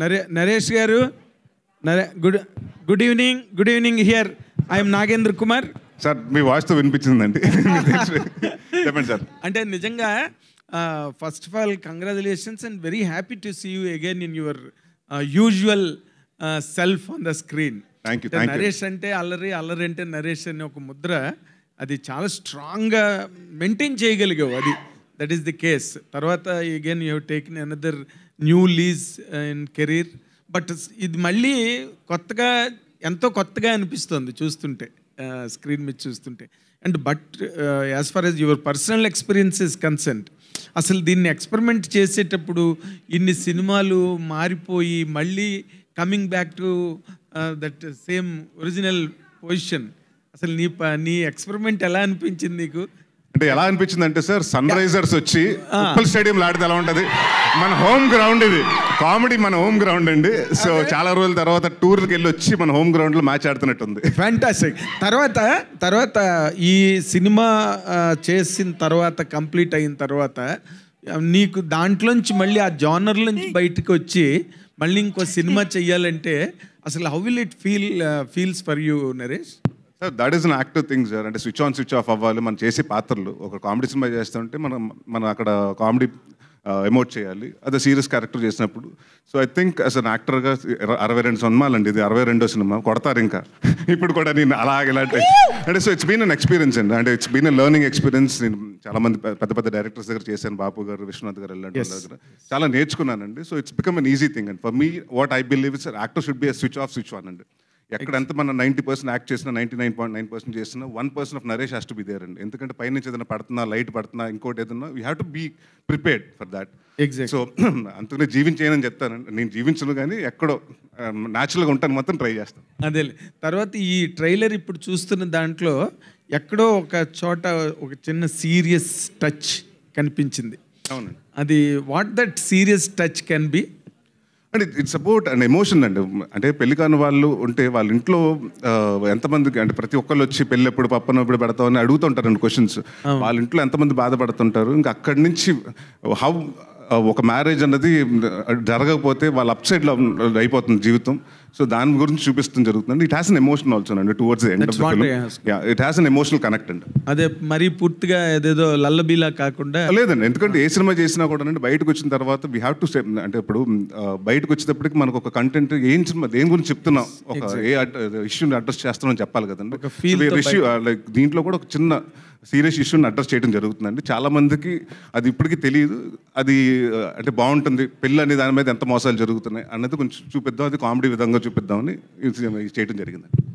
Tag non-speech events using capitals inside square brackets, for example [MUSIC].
నరే నరేష్ గారు నరే good good evening good evening here I'm Nagendra Kumar sir మీ వాయిస్తో వినిపించిందండి [LAUGHS] చెప్పండి సార్ అంటే నిజంగా first of all congratulations and very happy to see you again in your usual self on the screen thank you Naresh అంటే అల్లరి అల్లరి అంటే నరేష్ అనే ఒక ముద్ర అది చాలా స్ట్రాంగ్గా మెయింటైన్ చేయగలిగావు అది దట్ ఈస్ ది కేస్ తర్వాత again you taken another new lease in career but ఇది మళ్ళీ కొత్తగా ఎంతో కొత్తగా అనిపిస్తుంది చూస్తుంటే స్క్రీన్ మీద చూస్తుంటే and but as far as your personal experience is consent అసలు దీన్ని ఎక్స్పెరిమెంట్ చేసేటప్పుడు ఇన్ని సినిమాలు మారిపోయి మళ్ళీ coming back to that same original position అసలు నీ నీ ఎక్స్పెరిమెంట్ ఎలా అనిపించింది నీకు అంటే ఎలా అనిపించింది అంటే సార్ సన్ రైజర్స్ వచ్చి ఉప్పల్ స్టేడియం ఆడితే ఎలా ఉంటుంది మన హోమ్ గ్రౌండ్ ఇది కామెడీ మన హోమ్ గ్రౌండ్ అండి సో చాలా రోజుల తర్వాత టూర్కి వెళ్ళి వచ్చి మన హోమ్ గ్రౌండ్ లో మ్యాచ్ ఆడుతున్నట్టుంది ఫ్యాంటాస్టిక్ తర్వాత తర్వాత ఈ సినిమా చేసిన తర్వాత కంప్లీట్ అయిన తర్వాత నీకు దాంట్లోంచి మళ్ళీ ఆ జానర్ నుంచి బయటకు వచ్చి మళ్ళీ ఇంకో సినిమా చెయ్యాలంటే అసలు how will it feel feels for you Naresh that is an active things అంటే స్విచ్ ఆన్ స్విచ్ ఆఫ్ అవ్వాలి మనం చేసే పాత్రలు ఒక కామెడీ సినిమా చేస్తుంటే మనం మనం అక్కడ కామెడీ ఎమోట్ చేయాలి అదే సీరియస్ క్యారెక్టర్ చేసినప్పుడు so I think as an యాక్టర్గా అరవై రెండు సినిమాలండి ఇది అరవై రెండో సినిమా కొడతారు ఇంకా [LAUGHS] ఇప్పుడు కూడా నేను అలాగే ఇలాంటి అంటే so it's been an experience అండి అంటే it's been a learning experience నేను చాలా మంది పెద్ద పెద్ద డైరెక్టర్స్ దగ్గర చేశాను బాపు గారు విశ్వనాథ్ గారు ఇలాంటి దగ్గర చాలా నేర్చుకున్నానండి so it's become an easy thing and for me what I believe it's actor should be switch off switch on అండి ఎక్కడ ఎంత మనం నైంటీ పర్సెంట్ యాక్ట్ చేసినా ninety nine point nine percent చేసినా one percent of Naresh has to be there అండి ఎందుకంటే నుంచి ఏదైనా పడుతున్నా లైట్ పడుతున్నా ఇంకోటి ఏదైనా you have to be prepared for that exact so అంతకునే జీవించేయనని చెప్తాను నేను జీవించను కానీ ఎక్కడో న్యాచురల్గా um, ఉంటాను మాత్రం ట్రై చేస్తాను అదే తర్వాత ఈ ట్రైలర్ ఇప్పుడు చూస్తున్న దాంట్లో ఎక్కడో ఒక చోట ఒక చిన్న సీరియస్ టచ్ కనిపించింది అవునండి అది what that serious touch can be and it's about and emotion అండి అంటే పెళ్లి కాని వాళ్ళు ఉంటే వాళ్ళ ఇంట్లో ఎంతమందికి అంటే ప్రతి ఒక్కళ్ళు వచ్చి పెళ్ళి ఎప్పుడు పప్పన ఎప్పుడు పెడతామని అడుగుతుంటారండి క్వశ్చన్స్ వాళ్ళ ఇంట్లో ఎంతమంది బాధపడుతుంటారు ఇంకా అక్కడి నుంచి హౌ ఒక మ్యారేజ్ అన్నది జరగకపోతే వాళ్ళ అప్సైడ్లో అయిపోతుంది జీవితం సో దాని గురించి చూపిస్తుంది జరుగుతుంది it has an emotion also అండి towards end of the film it has an emotional connect అండి అదే మరి పూర్తిగా ఏదేదో లల్లబీలా కాకుండా లేదండి ఎందుకంటే ఏ సినిమా చేసినా కూడా అండి బయటకు వచ్చిన తర్వాత వీ హ్యావ్ టు అంటే ఇప్పుడు బయటకు వచ్చేటప్పటికి మనకు ఒక కంటెంట్ ఏం సినిమా దేని గురించి చెప్తున్నాం ఒక ఏ ఇష్యూని అడ్రస్ చేస్తున్నాం చెప్పాలి కదండి ఇష్యూ లైక్ దీంట్లో కూడా ఒక చిన్న సీరియస్ ఇష్యూని అడ్రస్ చేయడం జరుగుతుందండి మందికి అది ఇప్పటికీ తెలియదు అది అంటే బాగుంటుంది పెళ్ళి అనే దాని మీద ఎంత మోసాలు జరుగుతున్నాయి అన్నది కొంచెం చూపిద్దాం అది కామెడీ విధంగా చూపిద్దామని ఈ చేయడం జరిగిందండి